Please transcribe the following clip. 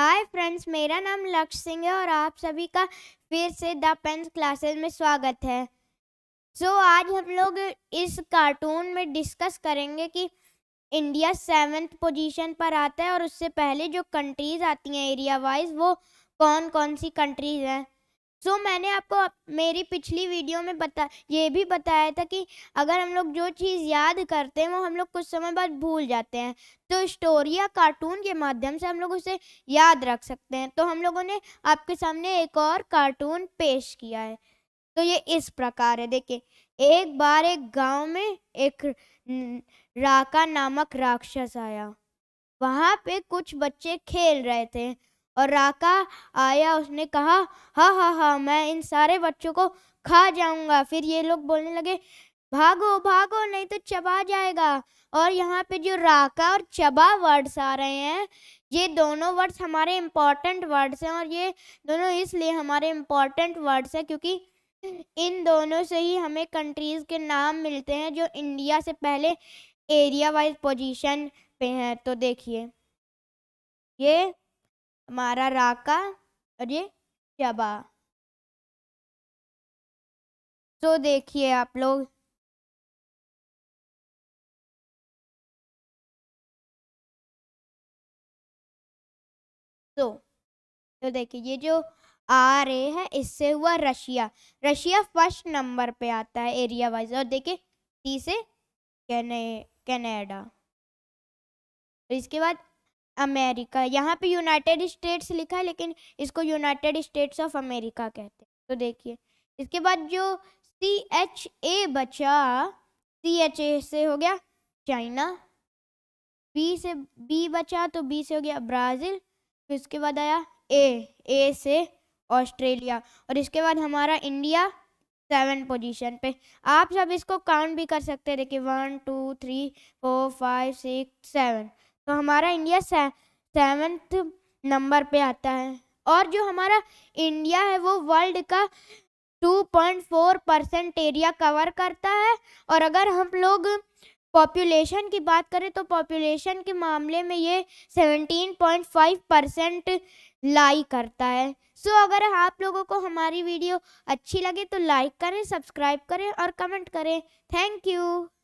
hi friends मेरा नाम लक्ष्य सिंह है और आप सभी का फिर से द पेंस क्लासेस में स्वागत है सो so, आज हम लोग इस कार्टून में डिस्कस करेंगे कि इंडिया सेवेंथ पोजीशन पर आता है और उससे पहले जो कंट्रीज़ आती हैं एरिया वाइज वो कौन कौन सी कंट्रीज़ हैं सो so, मैंने आपको मेरी पिछली वीडियो में बता ये भी बताया था कि अगर हम लोग जो चीज़ याद करते हैं वो हम लोग कुछ समय बाद भूल जाते हैं तो स्टोरी या कार्टून के माध्यम से हम लोग उसे याद रख सकते हैं तो हम लोगों ने आपके सामने एक और कार्टून पेश किया है तो ये इस प्रकार है देखिए एक बार एक गांव में एक राका नामक राक्षस आया वहाँ पे कुछ बच्चे खेल रहे थे और राका आया उसने कहा हा हा हा मैं इन सारे बच्चों को खा जाऊंगा फिर ये लोग बोलने लगे भागो भागो नहीं तो चबा जाएगा और यहाँ पे जो राका और चबा वर्ड्स आ रहे हैं ये दोनों वर्ड्स हमारे इम्पोर्टेंट वर्ड्स हैं और ये दोनों इसलिए हमारे इम्पोर्टेंट वर्ड्स हैं क्योंकि इन दोनों से ही हमें कंट्रीज़ के नाम मिलते हैं जो इंडिया से पहले एरिया वाइज पोजीशन पे हैं तो देखिए ये हमारा राका और ये शबा तो देखिए आप लोग तो तो देखिए ये जो आ रहे हैं इससे हुआ रशिया रशिया फर्स्ट नंबर पे आता है एरिया वाइज और देखिए तीसरे कैने कैनेडा इसके बाद अमेरिका यहाँ पे यूनाइटेड स्टेट्स लिखा है लेकिन इसको यूनाइटेड स्टेट्स ऑफ अमेरिका कहते हैं तो देखिए इसके बाद जो सी एच ए बचा सी एच ए से हो गया चाइना बी से बी बचा तो बी से हो गया ब्राज़ील फिर इसके बाद आया ए ए से ऑस्ट्रेलिया और इसके बाद हमारा इंडिया सेवन पोजीशन पे आप सब इसको काउंट भी कर सकते हैं देखिए one two three four five six seven तो हमारा इंडिया सेवेंथ नंबर पे आता है और जो हमारा इंडिया है वो वर्ल्ड का 2.4 परसेंट एरिया कवर करता है और अगर हम लोग पॉपुलेशन की बात करें तो पॉपुलेशन के मामले में ये 17.5 परसेंट लाई करता है सो so, अगर आप लोगों को हमारी वीडियो अच्छी लगे तो लाइक करें सब्सक्राइब करें और कमेंट करें थैंक यू